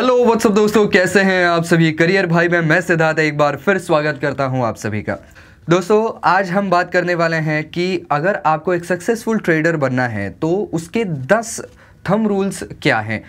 hello what's up दोस्तों कैसे हैं आप सभी करियर भाई में मैं सिद्धार्थ एक बार फिर स्वागत करता हूं आप सभी का दोस्तों आज हम बात करने वाले हैं कि अगर आपको एक सक्सेसफुल ट्रेडर बनना है तो उसके दस थम रूल्स क्या हैं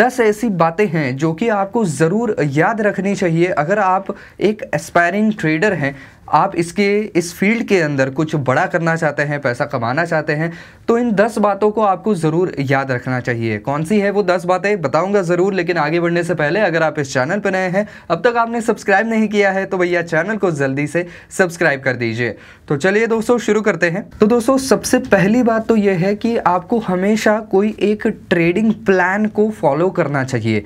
दस ऐसी बातें हैं जो कि आपको ज़रूर याद रखनी चाहिए अगर आप एक एस्पायरिंग ट्रेडर हैं आप इसके इस फील्ड के अंदर कुछ बड़ा करना चाहते हैं पैसा कमाना चाहते हैं तो इन दस बातों को आपको ज़रूर याद रखना चाहिए कौन सी है वो दस बातें बताऊंगा ज़रूर लेकिन आगे बढ़ने से पहले अगर आप इस चैनल पर नए हैं अब तक आपने सब्सक्राइब नहीं किया है तो भैया चैनल को जल्दी से सब्सक्राइब कर दीजिए तो चलिए दोस्तों शुरू करते हैं तो दोस्तों सबसे पहली बात तो यह है कि आपको हमेशा कोई एक ट्रेडिंग प्लान को फॉलो करना चाहिए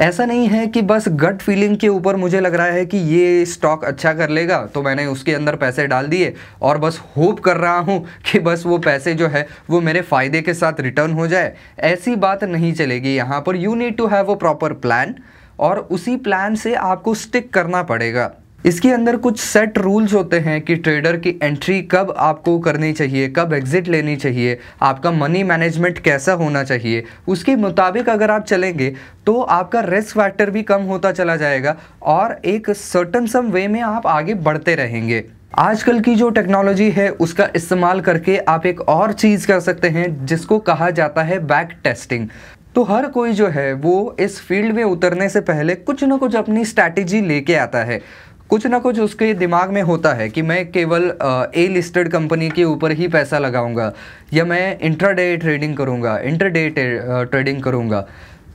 ऐसा नहीं है कि बस गट फीलिंग के ऊपर मुझे लग रहा है कि ये स्टॉक अच्छा कर लेगा तो मैंने उसके अंदर पैसे डाल दिए और बस होप कर रहा हूँ कि बस वो पैसे जो है वो मेरे फ़ायदे के साथ रिटर्न हो जाए ऐसी बात नहीं चलेगी यहाँ पर you need to have a proper plan और उसी प्लान से आपको स्टिक करना पड़ेगा इसके अंदर कुछ सेट रूल्स होते हैं कि ट्रेडर की एंट्री कब आपको करनी चाहिए कब एग्ज़िट लेनी चाहिए आपका मनी मैनेजमेंट कैसा होना चाहिए उसके मुताबिक अगर आप चलेंगे तो आपका रिस्क फैक्टर भी कम होता चला जाएगा और एक सर्टन सम वे में आप आगे बढ़ते रहेंगे आजकल की जो टेक्नोलॉजी है उसका इस्तेमाल करके आप एक और चीज़ कर सकते हैं जिसको कहा जाता है बैक टेस्टिंग तो हर कोई जो है वो इस फील्ड में उतरने से पहले कुछ ना कुछ अपनी स्ट्रैटेजी लेके आता है कुछ ना कुछ उसके दिमाग में होता है कि मैं केवल ए लिस्टेड कंपनी के ऊपर ही पैसा लगाऊंगा या मैं इंट्राडे ट्रेडिंग करूंगा इंटरडे ट्रेडिंग करूंगा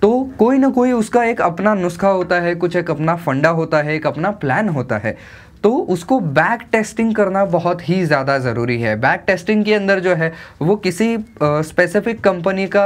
तो कोई ना कोई उसका एक अपना नुस्खा होता है कुछ एक अपना फंडा होता है एक अपना प्लान होता है तो उसको बैक टेस्टिंग करना बहुत ही ज़्यादा ज़रूरी है बैक टेस्टिंग के अंदर जो है वो किसी स्पेसिफिक कंपनी का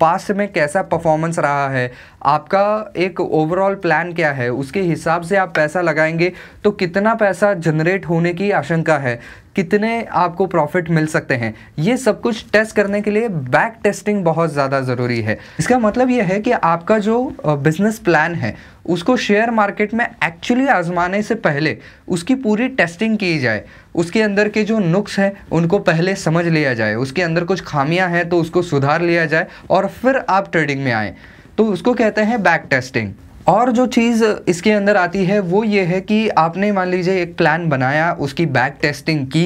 पास में कैसा परफॉर्मेंस रहा है आपका एक ओवरऑल प्लान क्या है उसके हिसाब से आप पैसा लगाएंगे तो कितना पैसा जनरेट होने की आशंका है कितने आपको प्रॉफिट मिल सकते हैं ये सब कुछ टेस्ट करने के लिए बैक टेस्टिंग बहुत ज़्यादा ज़रूरी है इसका मतलब ये है कि आपका जो बिज़नेस प्लान है उसको शेयर मार्केट में एक्चुअली आजमाने से पहले उसकी पूरी टेस्टिंग की जाए उसके अंदर के जो नुक्स हैं उनको पहले समझ लिया जाए उसके अंदर कुछ खामियां हैं तो उसको सुधार लिया जाए और फिर आप ट्रेडिंग में आएँ तो उसको कहते हैं बैक टेस्टिंग और जो चीज़ इसके अंदर आती है वो ये है कि आपने मान लीजिए एक प्लान बनाया उसकी बैक टेस्टिंग की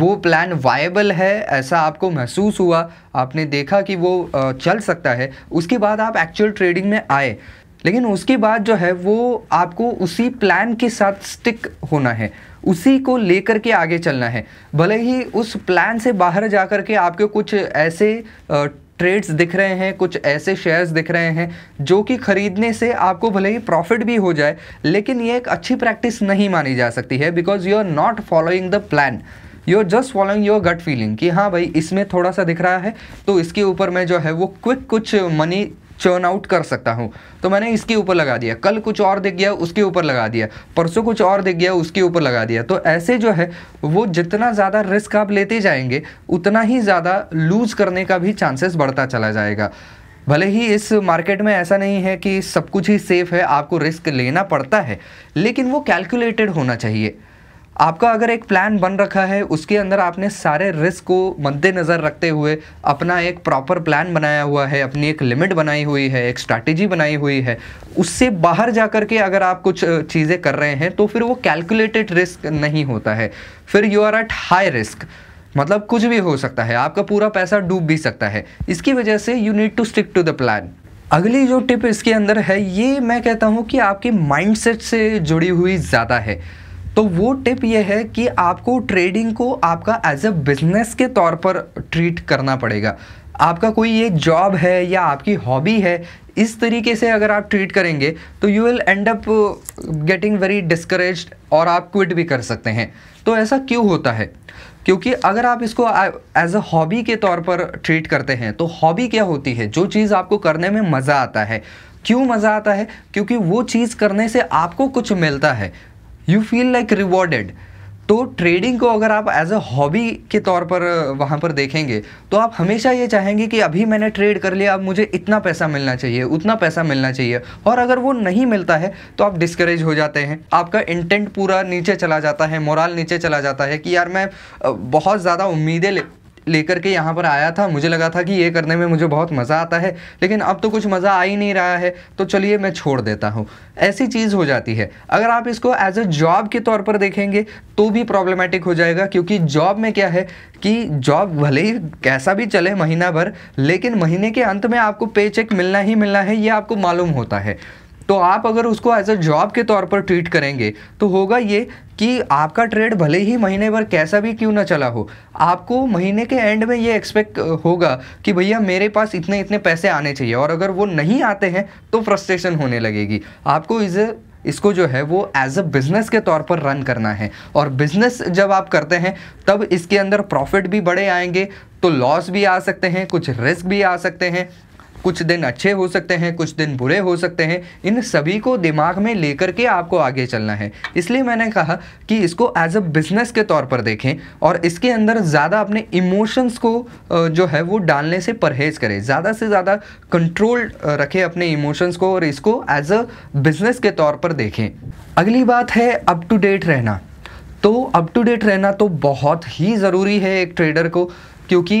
वो प्लान वायबल है ऐसा आपको महसूस हुआ आपने देखा कि वो चल सकता है उसके बाद आप एक्चुअल ट्रेडिंग में आए लेकिन उसके बाद जो है वो आपको उसी प्लान के साथ स्टिक होना है उसी को लेकर के आगे चलना है भले ही उस प्लान से बाहर जा कर के आपके कुछ ऐसे ट्रेड्स दिख रहे हैं कुछ ऐसे शेयर्स दिख रहे हैं जो कि ख़रीदने से आपको भले ही प्रॉफिट भी हो जाए लेकिन ये एक अच्छी प्रैक्टिस नहीं मानी जा सकती है because you are not following the plan you are just following your gut feeling कि हाँ भाई इसमें थोड़ा सा दिख रहा है तो इसके ऊपर मैं जो है वो क्विक कुछ मनी चर्न आउट कर सकता हूँ तो मैंने इसके ऊपर लगा दिया कल कुछ और दिख गया उसके ऊपर लगा दिया परसों कुछ और दिख गया उसके ऊपर लगा दिया तो ऐसे जो है वो जितना ज़्यादा रिस्क आप लेते जाएंगे उतना ही ज़्यादा लूज़ करने का भी चांसेस बढ़ता चला जाएगा भले ही इस मार्केट में ऐसा नहीं है कि सब कुछ ही सेफ़ है आपको रिस्क लेना पड़ता है लेकिन वो कैलकुलेटेड होना चाहिए आपका अगर एक प्लान बन रखा है उसके अंदर आपने सारे रिस्क को मद्देनज़र रखते हुए अपना एक प्रॉपर प्लान बनाया हुआ है अपनी एक लिमिट बनाई हुई है एक स्ट्रैटेजी बनाई हुई है उससे बाहर जा कर के अगर आप कुछ चीज़ें कर रहे हैं तो फिर वो कैलकुलेटेड रिस्क नहीं होता है फिर you are at high risk मतलब कुछ भी हो सकता है आपका पूरा पैसा डूब भी सकता है इसकी वजह से you need to stick to the plan अगली जो टिप इसके अंदर है ये मैं कहता हूँ कि आपके माइंडसेट से जुड़ी हुई ज़्यादा है तो वो टिप ये है कि आपको ट्रेडिंग को आपका एज अ बिजनेस के तौर पर ट्रीट करना पड़ेगा आपका कोई एक जॉब है या आपकी हॉबी है इस तरीके से अगर आप ट्रीट करेंगे तो you will end up getting very discourage और आप क्विट भी कर सकते हैं तो ऐसा क्यों होता है क्योंकि अगर आप इसको एज अ हॉबी के तौर पर ट्रीट करते हैं तो हॉबी क्या होती है जो चीज़ आपको करने में मज़ा आता है क्यों मज़ा आता है क्योंकि वो चीज़ करने से आपको कुछ मिलता है यू फील लाइक रिवॉर्डेड तो ट्रेडिंग को अगर आप एज अ हॉबी के तौर पर वहाँ पर देखेंगे तो आप हमेशा ये चाहेंगे कि अभी मैंने ट्रेड कर लिया अब मुझे इतना पैसा मिलना चाहिए उतना पैसा मिलना चाहिए और अगर वो नहीं मिलता है तो आप डिस्करेज हो जाते हैं आपका इंटेंट पूरा नीचे चला जाता है मोराल नीचे चला जाता है कि यार मैं बहुत ज़्यादा उम्मीदें ले लेकर के यहाँ पर आया था मुझे लगा था कि ये करने में मुझे बहुत मज़ा आता है लेकिन अब तो कुछ मज़ा आ ही नहीं रहा है तो चलिए मैं छोड़ देता हूँ ऐसी चीज़ हो जाती है अगर आप इसको एज अ जॉब के तौर पर देखेंगे तो भी प्रॉब्लमेटिक हो जाएगा क्योंकि जॉब में क्या है कि जॉब भले ही कैसा भी चले महीना भर लेकिन महीने के अंत में आपको पे चेक मिलना ही मिलना है ये आपको मालूम होता है तो आप अगर उसको एज अ जॉब के तौर पर ट्रीट करेंगे तो होगा ये कि आपका ट्रेड भले ही महीने भर कैसा भी क्यों ना चला हो आपको महीने के एंड में ये एक्सपेक्ट होगा कि भैया मेरे पास इतने इतने पैसे आने चाहिए और अगर वो नहीं आते हैं तो फ्रस्ट्रेशन होने लगेगी आपको इज़ इसको जो है वो एज अ बिज़नेस के तौर पर रन करना है और बिज़नेस जब आप करते हैं तब इसके अंदर प्रॉफिट भी बड़े आएंगे तो लॉस भी आ सकते हैं कुछ रिस्क भी आ सकते हैं कुछ दिन अच्छे हो सकते हैं कुछ दिन बुरे हो सकते हैं इन सभी को दिमाग में लेकर के आपको आगे चलना है इसलिए मैंने कहा कि इसको एज अ बिजनेस के तौर पर देखें और इसके अंदर ज़्यादा अपने इमोशंस को जो है वो डालने से परहेज करें ज़्यादा से ज़्यादा कंट्रोल रखें अपने इमोशंस को और इसको एज अ बिजनेस के तौर पर देखें अगली बात है अप टू डेट रहना तो अप टू डेट रहना तो बहुत ही ज़रूरी है एक ट्रेडर को क्योंकि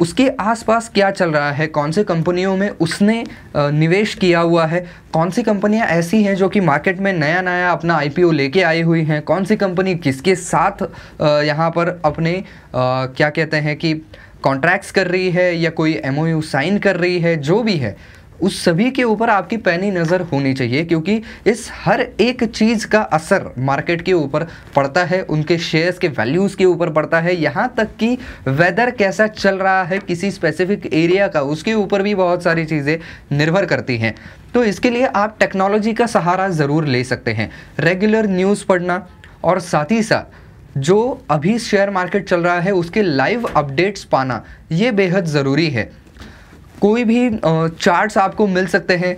उसके आसपास क्या चल रहा है कौन से कंपनियों में उसने निवेश किया हुआ है कौन सी कंपनियां ऐसी हैं जो कि मार्केट में नया नया अपना आईपीओ लेके आई हुई हैं कौन सी कंपनी किसके साथ यहाँ पर अपने क्या कहते हैं कि कॉन्ट्रैक्ट्स कर रही है या कोई एम साइन कर रही है जो भी है उस सभी के ऊपर आपकी पैनी नज़र होनी चाहिए क्योंकि इस हर एक चीज़ का असर मार्केट के ऊपर पड़ता है उनके शेयर्स के वैल्यूज़ के ऊपर पड़ता है यहाँ तक कि वेदर कैसा चल रहा है किसी स्पेसिफिक एरिया का उसके ऊपर भी बहुत सारी चीज़ें निर्भर करती हैं तो इसके लिए आप टेक्नोलॉजी का सहारा ज़रूर ले सकते हैं रेगुलर न्यूज़ पढ़ना और साथ ही साथ जो अभी शेयर मार्केट चल रहा है उसके लाइव अपडेट्स पाना ये बेहद ज़रूरी है कोई भी चार्ट्स आपको मिल सकते हैं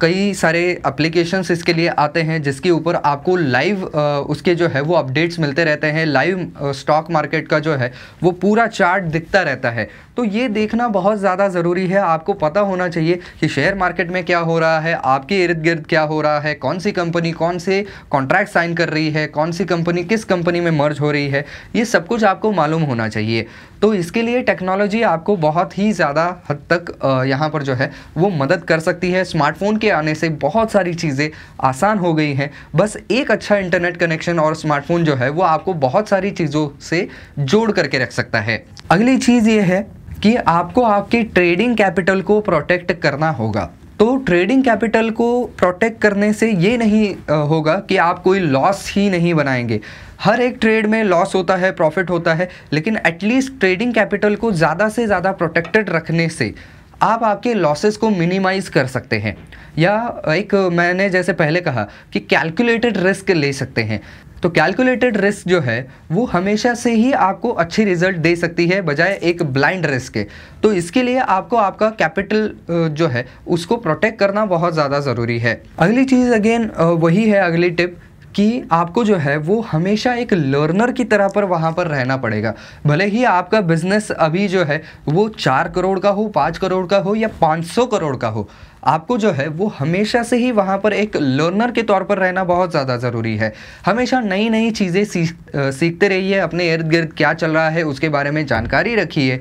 कई सारे एप्लीकेशंस इसके लिए आते हैं जिसके ऊपर आपको लाइव उसके जो है वो अपडेट्स मिलते रहते हैं लाइव स्टॉक मार्केट का जो है वो पूरा चार्ट दिखता रहता है तो ये देखना बहुत ज़्यादा ज़रूरी है आपको पता होना चाहिए कि शेयर मार्केट में क्या हो रहा है आपके इर्द गिर्द क्या हो रहा है कौन सी कंपनी कौन से कॉन्ट्रैक्ट साइन कर रही है कौन सी कंपनी किस कंपनी में मर्ज हो रही है ये सब कुछ आपको मालूम होना चाहिए तो इसके लिए टेक्नोलॉजी आपको बहुत ही ज़्यादा हद तक यहाँ पर जो है वो मदद कर सकती है स्मार्टफोन के आने से बहुत सारी चीज़ें आसान हो गई हैं बस एक अच्छा इंटरनेट कनेक्शन और स्मार्टफोन जो है वो आपको बहुत सारी चीज़ों से जोड़ करके रख सकता है अगली चीज़ ये है कि आपको आपके ट्रेडिंग कैपिटल को प्रोटेक्ट करना होगा तो ट्रेडिंग कैपिटल को प्रोटेक्ट करने से ये नहीं होगा कि आप कोई लॉस ही नहीं बनाएंगे हर एक ट्रेड में लॉस होता है प्रॉफिट होता है लेकिन एटलीस्ट ट्रेडिंग कैपिटल को ज़्यादा से ज़्यादा प्रोटेक्टेड रखने से आप आपके लॉसेस को मिनिमाइज़ कर सकते हैं या एक मैंने जैसे पहले कहा कि कैलकुलेटेड रिस्क ले सकते हैं तो कैलकुलेटेड रिस्क जो है वो हमेशा से ही आपको अच्छे रिजल्ट दे सकती है बजाय एक ब्लाइंड रिस्क के तो इसके लिए आपको आपका कैपिटल जो है उसको प्रोटेक्ट करना बहुत ज़्यादा ज़रूरी है अगली चीज़ अगेन वही है अगली टिप कि आपको जो है वो हमेशा एक लर्नर की तरह पर वहाँ पर रहना पड़ेगा भले ही आपका बिजनेस अभी जो है वो चार करोड़ का हो पाँच करोड़ का हो या पाँच सौ करोड़ का हो आपको जो है वो हमेशा से ही वहाँ पर एक लर्नर के तौर पर रहना बहुत ज़्यादा ज़रूरी है हमेशा नई नई चीज़ें सीख सीखते रहिए अपने इर्द गिर्द क्या चल रहा है उसके बारे में जानकारी रखिए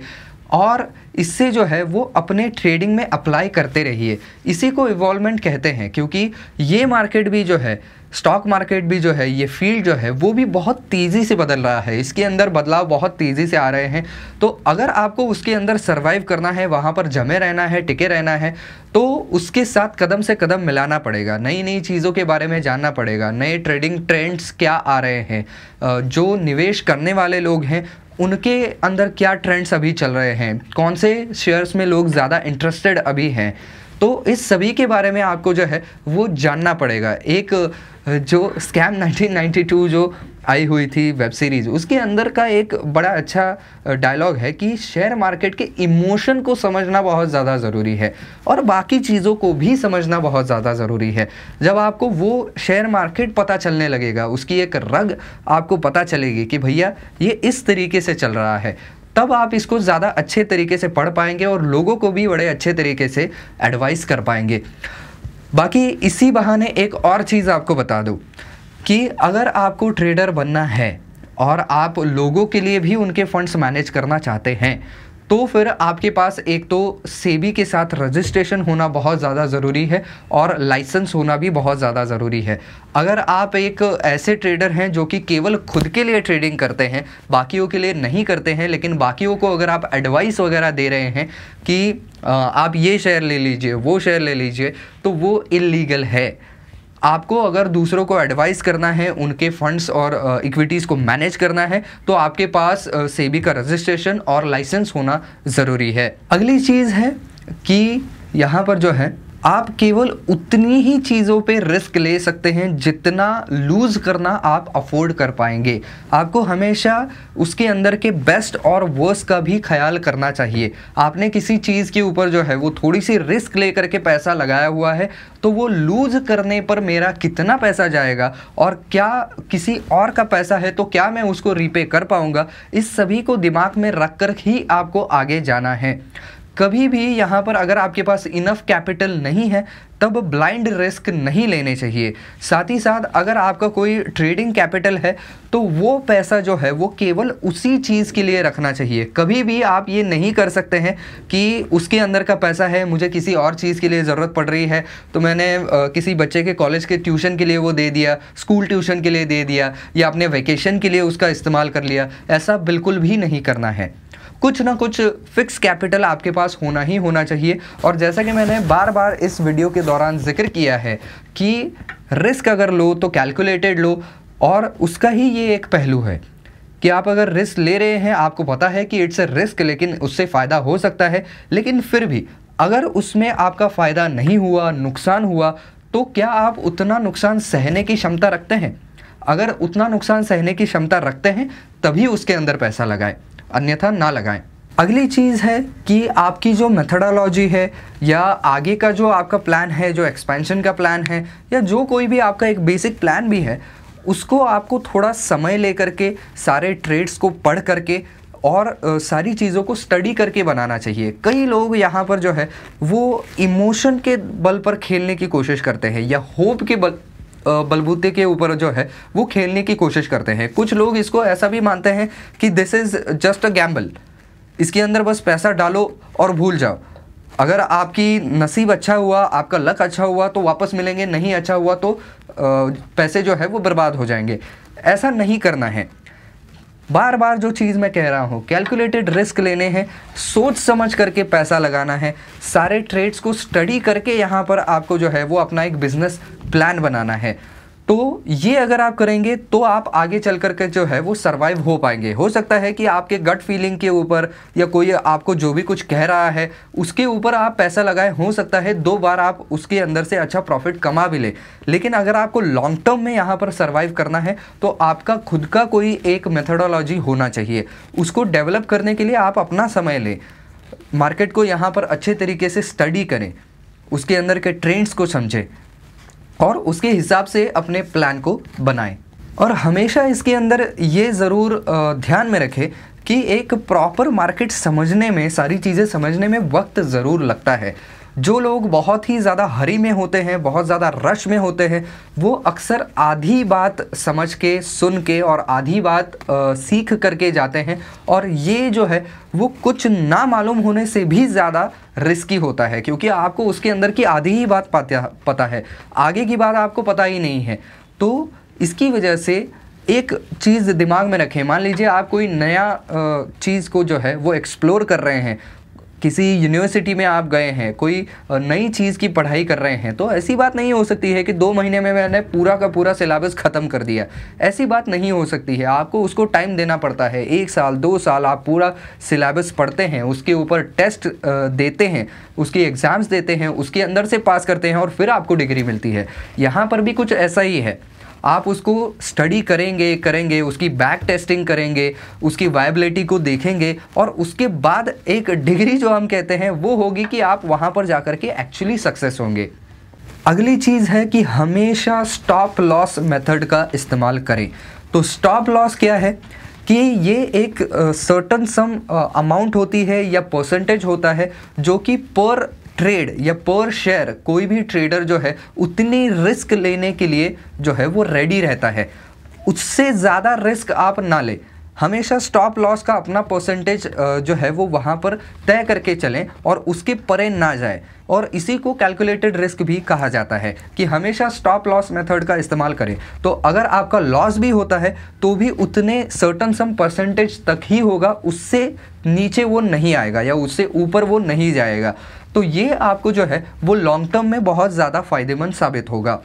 और इससे जो है वो अपने ट्रेडिंग में अप्लाई करते रहिए इसी को इवॉल्वमेंट कहते हैं क्योंकि ये मार्केट भी जो है स्टॉक मार्केट भी जो है ये फील्ड जो है वो भी बहुत तेज़ी से बदल रहा है इसके अंदर बदलाव बहुत तेज़ी से आ रहे हैं तो अगर आपको उसके अंदर सर्वाइव करना है वहाँ पर जमे रहना है टिके रहना है तो उसके साथ कदम से कदम मिलाना पड़ेगा नई नई चीज़ों के बारे में जानना पड़ेगा नए ट्रेडिंग ट्रेंड्स क्या आ रहे हैं जो निवेश करने वाले लोग हैं उनके अंदर क्या ट्रेंड्स अभी चल रहे हैं कौन से शेयर्स में लोग ज़्यादा इंटरेस्टेड अभी हैं तो इस सभी के बारे में आपको जो है वो जानना पड़ेगा एक जो स्कैम 1992 जो आई हुई थी वेब सीरीज़ उसके अंदर का एक बड़ा अच्छा डायलॉग है कि शेयर मार्केट के इमोशन को समझना बहुत ज़्यादा ज़रूरी है और बाकी चीज़ों को भी समझना बहुत ज़्यादा ज़रूरी है जब आपको वो शेयर मार्केट पता चलने लगेगा उसकी एक रग आपको पता चलेगी कि भैया ये इस तरीके से चल रहा है तब आप इसको ज़्यादा अच्छे तरीके से पढ़ पाएंगे और लोगों को भी बड़े अच्छे तरीके से एडवाइस कर पाएंगे बाकी इसी बहाने एक और चीज़ आपको बता दूँ कि अगर आपको ट्रेडर बनना है और आप लोगों के लिए भी उनके फंड्स मैनेज करना चाहते हैं तो फिर आपके पास एक तो सेबी के साथ रजिस्ट्रेशन होना बहुत ज़्यादा ज़रूरी है और लाइसेंस होना भी बहुत ज़्यादा ज़रूरी है अगर आप एक ऐसे ट्रेडर हैं जो कि केवल खुद के लिए ट्रेडिंग करते हैं बाकियों के लिए नहीं करते हैं लेकिन बाकियों को अगर आप एडवाइस वगैरह दे रहे हैं कि आप ये शेयर ले लीजिए वो शेयर ले लीजिए तो वो इलीगल है आपको अगर दूसरों को एडवाइस करना है उनके फंड्स और इक्विटीज़ को मैनेज करना है तो आपके पास सेबी का रजिस्ट्रेशन और लाइसेंस होना ज़रूरी है अगली चीज़ है कि यहाँ पर जो है आप केवल उतनी ही चीज़ों पे रिस्क ले सकते हैं जितना लूज़ करना आप अफोर्ड कर पाएंगे आपको हमेशा उसके अंदर के बेस्ट और वर्स का भी ख्याल करना चाहिए आपने किसी चीज़ के ऊपर जो है वो थोड़ी सी रिस्क ले करके पैसा लगाया हुआ है तो वो लूज़ करने पर मेरा कितना पैसा जाएगा और क्या किसी और का पैसा है तो क्या मैं उसको रीपे कर पाऊँगा इस सभी को दिमाग में रख कर ही आपको आगे जाना है कभी भी यहाँ पर अगर आपके पास इनफ कैपिटल नहीं है तब ब्लाइंड रिस्क नहीं लेने चाहिए साथ ही साथ अगर आपका कोई ट्रेडिंग कैपिटल है तो वो पैसा जो है वो केवल उसी चीज़ के लिए रखना चाहिए कभी भी आप ये नहीं कर सकते हैं कि उसके अंदर का पैसा है मुझे किसी और चीज़ के लिए ज़रूरत पड़ रही है तो मैंने आ, किसी बच्चे के कॉलेज के ट्यूशन के लिए वो दे दिया स्कूल ट्यूशन के लिए दे दिया या अपने वैकेशन के लिए उसका इस्तेमाल कर लिया ऐसा बिल्कुल भी नहीं करना है कुछ ना कुछ फिक्स कैपिटल आपके पास होना ही होना चाहिए और जैसा कि मैंने बार बार इस वीडियो के दौरान जिक्र किया है कि रिस्क अगर लो तो कैलकुलेटेड लो और उसका ही ये एक पहलू है कि आप अगर रिस्क ले रहे हैं आपको पता है कि इट्स अ रिस्क लेकिन उससे फ़ायदा हो सकता है लेकिन फिर भी अगर उसमें आपका फ़ायदा नहीं हुआ नुकसान हुआ तो क्या आप उतना नुकसान सहने की क्षमता रखते हैं अगर उतना नुकसान सहने की क्षमता रखते हैं तभी उसके अंदर पैसा लगाएं अन्यथा ना लगाएं अगली चीज़ है कि आपकी जो मेथडोलॉजी है या आगे का जो आपका प्लान है जो एक्सपेंशन का प्लान है या जो कोई भी आपका एक बेसिक प्लान भी है उसको आपको थोड़ा समय लेकर के सारे ट्रेड्स को पढ़ करके और सारी चीज़ों को स्टडी करके बनाना चाहिए कई लोग यहाँ पर जो है वो इमोशन के बल पर खेलने की कोशिश करते हैं या होप के बल बलबूते के ऊपर जो है वो खेलने की कोशिश करते हैं कुछ लोग इसको ऐसा भी मानते हैं कि this is just a gamble इसके अंदर बस पैसा डालो और भूल जाओ अगर आपकी नसीब अच्छा हुआ आपका लक अच्छा हुआ तो वापस मिलेंगे नहीं अच्छा हुआ तो पैसे जो है वो बर्बाद हो जाएंगे ऐसा नहीं करना है बार बार जो चीज़ मैं कह रहा हूँ कैलकुलेटेड रिस्क लेने हैं सोच समझ करके पैसा लगाना है सारे ट्रेड्स को स्टडी करके यहाँ पर आपको जो है वो अपना एक बिज़नेस प्लान बनाना है तो ये अगर आप करेंगे तो आप आगे चल करके जो है वो सर्वाइव हो पाएंगे हो सकता है कि आपके गट फीलिंग के ऊपर या कोई आपको जो भी कुछ कह रहा है उसके ऊपर आप पैसा लगाए हो सकता है दो बार आप उसके अंदर से अच्छा प्रॉफिट कमा भी लें लेकिन अगर आपको लॉन्ग टर्म में यहाँ पर सर्वाइव करना है तो आपका खुद का कोई एक मेथडोलॉजी होना चाहिए उसको डेवलप करने के लिए आप अपना समय लें मार्केट को यहाँ पर अच्छे तरीके से स्टडी करें उसके अंदर के ट्रेंड्स को समझें और उसके हिसाब से अपने प्लान को बनाएं और हमेशा इसके अंदर ये ज़रूर ध्यान में रखें कि एक प्रॉपर मार्केट समझने में सारी चीज़ें समझने में वक्त ज़रूर लगता है जो लोग बहुत ही ज़्यादा हरी में होते हैं बहुत ज़्यादा रश में होते हैं वो अक्सर आधी बात समझ के सुन के और आधी बात आ, सीख करके जाते हैं और ये जो है वो कुछ ना मालूम होने से भी ज़्यादा रिस्की होता है क्योंकि आपको उसके अंदर की आधी ही बात पता है आगे की बात आपको पता ही नहीं है तो इसकी वजह से एक चीज़ दिमाग में रखें मान लीजिए आप कोई नया चीज़ को जो है वो एक्सप्लोर कर रहे हैं किसी यूनिवर्सिटी में आप गए हैं कोई नई चीज़ की पढ़ाई कर रहे हैं तो ऐसी बात नहीं हो सकती है कि दो महीने में मैंने पूरा का पूरा सिलेबस ख़त्म कर दिया ऐसी बात नहीं हो सकती है आपको उसको टाइम देना पड़ता है एक साल दो साल आप पूरा सिलेबस पढ़ते हैं उसके ऊपर टेस्ट देते हैं उसकी एग्ज़ाम्स देते हैं उसके अंदर से पास करते हैं और फिर आपको डिग्री मिलती है यहाँ पर भी कुछ ऐसा ही है आप उसको स्टडी करेंगे करेंगे उसकी बैक टेस्टिंग करेंगे उसकी वायबिलिटी को देखेंगे और उसके बाद एक डिग्री जो हम कहते हैं वो होगी कि आप वहाँ पर जा के एक्चुअली सक्सेस होंगे अगली चीज़ है कि हमेशा स्टॉप लॉस मेथड का इस्तेमाल करें तो स्टॉप लॉस क्या है कि ये एक सर्टन सम अमाउंट होती है या परसेंटेज होता है जो कि पर ट्रेड या पर शेयर कोई भी ट्रेडर जो है उतनी रिस्क लेने के लिए जो है वो रेडी रहता है उससे ज़्यादा रिस्क आप ना लें हमेशा स्टॉप लॉस का अपना परसेंटेज जो है वो वहाँ पर तय करके चलें और उसके परे ना जाए और इसी को कैलकुलेटेड रिस्क भी कहा जाता है कि हमेशा स्टॉप लॉस मेथड का इस्तेमाल करें तो अगर आपका लॉस भी होता है तो भी उतने सर्टन सम परसेंटेज तक ही होगा उससे नीचे वो नहीं आएगा या उससे ऊपर वो नहीं जाएगा तो ये आपको जो है वो लॉन्ग टर्म में बहुत ज़्यादा फ़ायदेमंद साबित होगा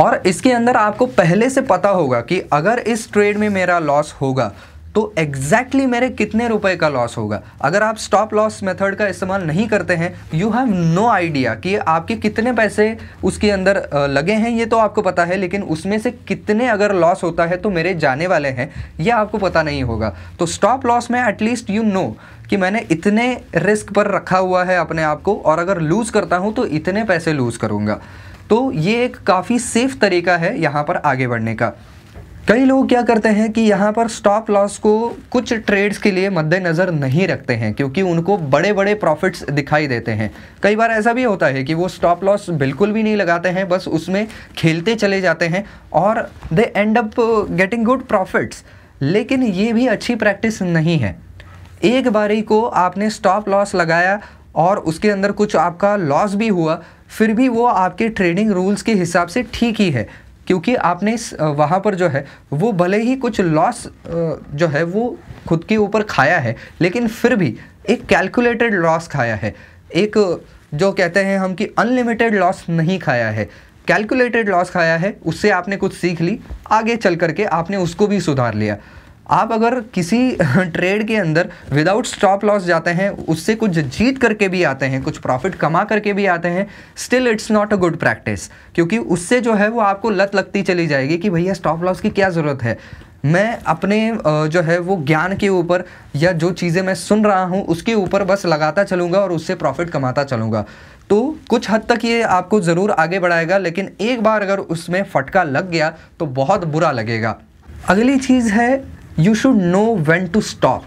और इसके अंदर आपको पहले से पता होगा कि अगर इस ट्रेड में मेरा लॉस होगा तो एग्जैक्टली exactly मेरे कितने रुपए का लॉस होगा अगर आप स्टॉप लॉस मेथड का इस्तेमाल नहीं करते हैं यू हैव नो आइडिया कि आपके कितने पैसे उसके अंदर लगे हैं ये तो आपको पता है लेकिन उसमें से कितने अगर लॉस होता है तो मेरे जाने वाले हैं ये आपको पता नहीं होगा तो स्टॉप लॉस में एटलीस्ट यू नो कि मैंने इतने रिस्क पर रखा हुआ है अपने आप को और अगर लूज़ करता हूँ तो इतने पैसे लूज़ करूँगा तो ये एक काफ़ी सेफ तरीका है यहाँ पर आगे बढ़ने का कई लोग क्या करते हैं कि यहाँ पर स्टॉप लॉस को कुछ ट्रेड्स के लिए मद्देनज़र नहीं रखते हैं क्योंकि उनको बड़े बड़े प्रॉफिट्स दिखाई देते हैं कई बार ऐसा भी होता है कि वो स्टॉप लॉस बिल्कुल भी नहीं लगाते हैं बस उसमें खेलते चले जाते हैं और they end up getting good profits लेकिन ये भी अच्छी प्रैक्टिस नहीं है एक बारी को आपने स्टॉप लॉस लगाया और उसके अंदर कुछ आपका लॉस भी हुआ फिर भी वो आपके ट्रेडिंग रूल्स के हिसाब से ठीक ही है क्योंकि आपने वहाँ पर जो है वो भले ही कुछ लॉस जो है वो खुद के ऊपर खाया है लेकिन फिर भी एक कैलकुलेटेड लॉस खाया है एक जो कहते हैं हम कि अनलिमिटेड लॉस नहीं खाया है कैलकुलेटेड लॉस खाया है उससे आपने कुछ सीख ली आगे चल करके आपने उसको भी सुधार लिया आप अगर किसी ट्रेड के अंदर विदाउट स्टॉप लॉस जाते हैं उससे कुछ जीत करके भी आते हैं कुछ प्रॉफिट कमा करके भी आते हैं still it's not a good practice क्योंकि उससे जो है वो आपको लत लगती चली जाएगी कि भैया स्टॉप लॉस की क्या ज़रूरत है मैं अपने जो है वो ज्ञान के ऊपर या जो चीज़ें मैं सुन रहा हूँ उसके ऊपर बस लगाता चलूँगा और उससे प्रॉफिट कमाता चलूँगा तो कुछ हद तक ये आपको ज़रूर आगे बढ़ाएगा लेकिन एक बार अगर उसमें फटका लग गया तो बहुत बुरा लगेगा अगली चीज़ है you should know when to stop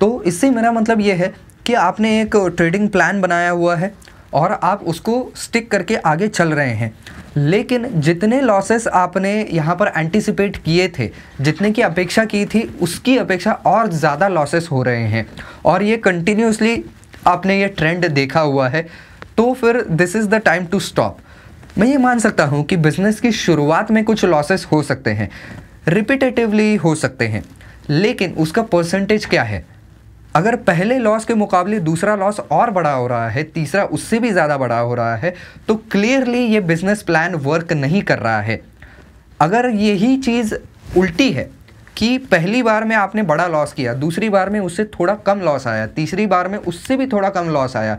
तो इससे मेरा मतलब ये है कि आपने एक ट्रेडिंग प्लान बनाया हुआ है और आप उसको स्टिक करके आगे चल रहे हैं लेकिन जितने लॉसेस आपने यहाँ पर एंटिसिपेट किए थे जितने की अपेक्षा की थी उसकी अपेक्षा और ज़्यादा लॉसेस हो रहे हैं और ये कंटिन्यूसली आपने ये ट्रेंड देखा हुआ है तो फिर this is the time to stop मैं ये मान सकता हूँ कि बिज़नेस की शुरुआत में कुछ लॉसेस हो सकते हैं रिपीटेटिवली हो सकते हैं लेकिन उसका परसेंटेज क्या है अगर पहले लॉस के मुकाबले दूसरा लॉस और बड़ा हो रहा है तीसरा उससे भी ज़्यादा बड़ा हो रहा है तो क्लियरली ये बिज़नेस प्लान वर्क नहीं कर रहा है अगर यही चीज़ उल्टी है कि पहली बार में आपने बड़ा लॉस किया दूसरी बार में उससे थोड़ा कम लॉस आया तीसरी बार में उससे भी थोड़ा कम लॉस आया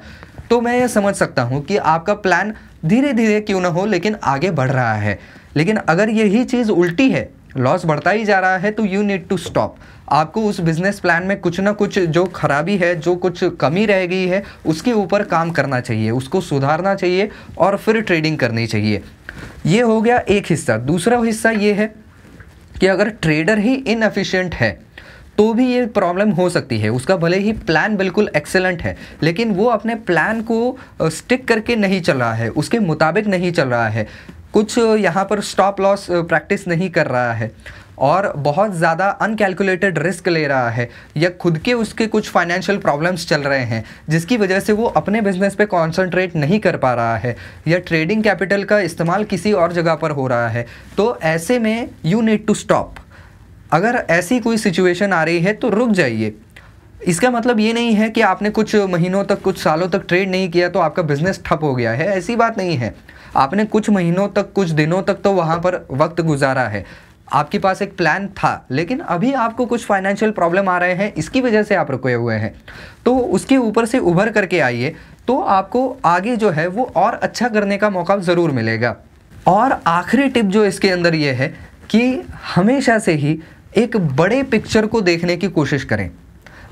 तो मैं ये समझ सकता हूँ कि आपका प्लान धीरे धीरे क्यों ना हो लेकिन आगे बढ़ रहा है लेकिन अगर यही चीज़ उल्टी है लॉस बढ़ता ही जा रहा है तो यू नीड टू स्टॉप आपको उस बिज़नेस प्लान में कुछ ना कुछ जो खराबी है जो कुछ कमी रह गई है उसके ऊपर काम करना चाहिए उसको सुधारना चाहिए और फिर ट्रेडिंग करनी चाहिए ये हो गया एक हिस्सा दूसरा हिस्सा ये है कि अगर ट्रेडर ही इनफिशियंट है तो भी ये प्रॉब्लम हो सकती है उसका भले ही प्लान बिल्कुल एक्सेलेंट है लेकिन वो अपने प्लान को स्टिक करके नहीं चल रहा है उसके मुताबिक नहीं चल रहा है कुछ यहाँ पर स्टॉप लॉस प्रैक्टिस नहीं कर रहा है और बहुत ज़्यादा अनकैलकुलेटेड रिस्क ले रहा है या खुद के उसके कुछ फाइनेंशियल प्रॉब्लम्स चल रहे हैं जिसकी वजह से वो अपने बिजनेस पे कंसंट्रेट नहीं कर पा रहा है या ट्रेडिंग कैपिटल का इस्तेमाल किसी और जगह पर हो रहा है तो ऐसे में यू नीड टू स्टॉप अगर ऐसी कोई सिचुएशन आ रही है तो रुक जाइए इसका मतलब ये नहीं है कि आपने कुछ महीनों तक कुछ सालों तक ट्रेड नहीं किया तो आपका बिज़नेस ठप हो गया है ऐसी बात नहीं है आपने कुछ महीनों तक कुछ दिनों तक तो वहाँ पर वक्त गुजारा है आपके पास एक प्लान था लेकिन अभी आपको कुछ फाइनेंशियल प्रॉब्लम आ रहे हैं इसकी वजह से आप रुके हुए हैं तो उसके ऊपर से उभर करके आइए तो आपको आगे जो है वो और अच्छा करने का मौका ज़रूर मिलेगा और आखिरी टिप जो इसके अंदर ये है कि हमेशा से ही एक बड़े पिक्चर को देखने की कोशिश करें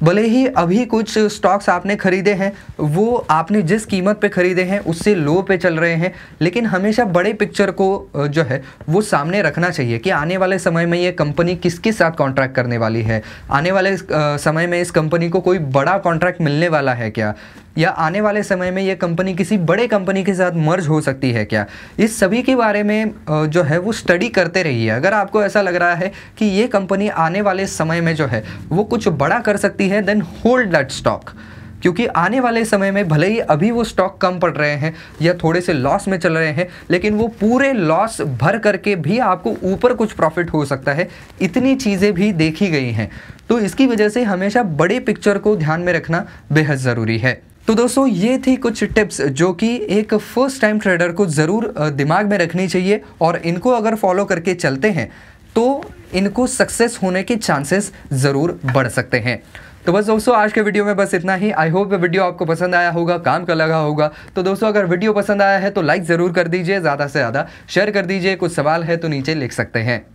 भले ही अभी कुछ स्टॉक्स आपने ख़रीदे हैं वो आपने जिस कीमत पे ख़रीदे हैं उससे लो पे चल रहे हैं लेकिन हमेशा बड़े पिक्चर को जो है वो सामने रखना चाहिए कि आने वाले समय में ये कंपनी किसके साथ कॉन्ट्रैक्ट करने वाली है आने वाले समय में इस कंपनी को कोई बड़ा कॉन्ट्रैक्ट मिलने वाला है क्या या आने वाले समय में ये कंपनी किसी बड़े कंपनी के साथ मर्ज हो सकती है क्या इस सभी के बारे में जो है वो स्टडी करते रहिए अगर आपको ऐसा लग रहा है कि ये कंपनी आने वाले समय में जो है वो कुछ बड़ा कर सकती है देन होल्ड दैट स्टॉक क्योंकि आने वाले समय में भले ही अभी वो स्टॉक कम पड़ रहे हैं या थोड़े से लॉस में चल रहे हैं लेकिन वो पूरे लॉस भर करके भी आपको ऊपर कुछ प्रॉफिट हो सकता है इतनी चीज़ें भी देखी गई हैं तो इसकी वजह से हमेशा बड़े पिक्चर को ध्यान में रखना बेहद ज़रूरी है तो दोस्तों ये थी कुछ टिप्स जो कि एक फर्स्ट टाइम ट्रेडर को ज़रूर दिमाग में रखनी चाहिए और इनको अगर फॉलो करके चलते हैं तो इनको सक्सेस होने के चांसेस ज़रूर बढ़ सकते हैं तो बस दोस्तों आज के वीडियो में बस इतना ही आई होप वीडियो आपको पसंद आया होगा काम का लगा होगा तो दोस्तों अगर वीडियो पसंद आया है तो लाइक ज़रूर कर दीजिए ज़्यादा से ज़्यादा शेयर कर दीजिए कुछ सवाल है तो नीचे लिख सकते हैं